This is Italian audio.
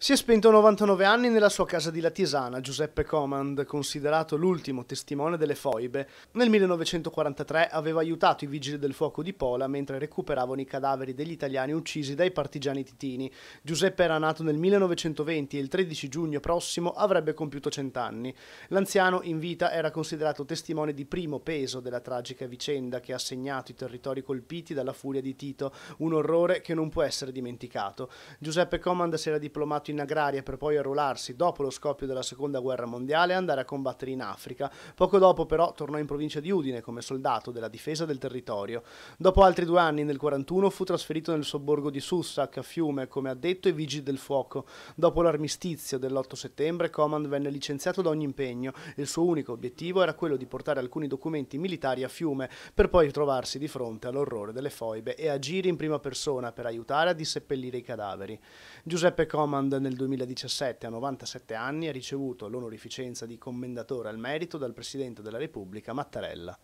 Si è spento a 99 anni nella sua casa di Latisana Giuseppe Comand, considerato l'ultimo testimone delle foibe. Nel 1943 aveva aiutato i vigili del fuoco di Pola mentre recuperavano i cadaveri degli italiani uccisi dai partigiani titini. Giuseppe era nato nel 1920 e il 13 giugno prossimo avrebbe compiuto 100 anni. L'anziano in vita era considerato testimone di primo peso della tragica vicenda che ha segnato i territori colpiti dalla furia di Tito, un orrore che non può essere dimenticato. Giuseppe Comand si era diplomato fatto in agraria per poi arruolarsi dopo lo scoppio della seconda guerra mondiale e andare a combattere in Africa. Poco dopo però tornò in provincia di Udine come soldato della difesa del territorio. Dopo altri due anni, nel 1941, fu trasferito nel sobborgo di Sussac a Fiume come addetto e vigili del fuoco. Dopo l'armistizio dell'8 settembre, Command venne licenziato da ogni impegno. Il suo unico obiettivo era quello di portare alcuni documenti militari a Fiume per poi trovarsi di fronte all'orrore delle foibe e agire in prima persona per aiutare a disseppellire i cadaveri. Giuseppe Command nel 2017 a 97 anni ha ricevuto l'onorificenza di Commendatore al Merito dal Presidente della Repubblica Mattarella.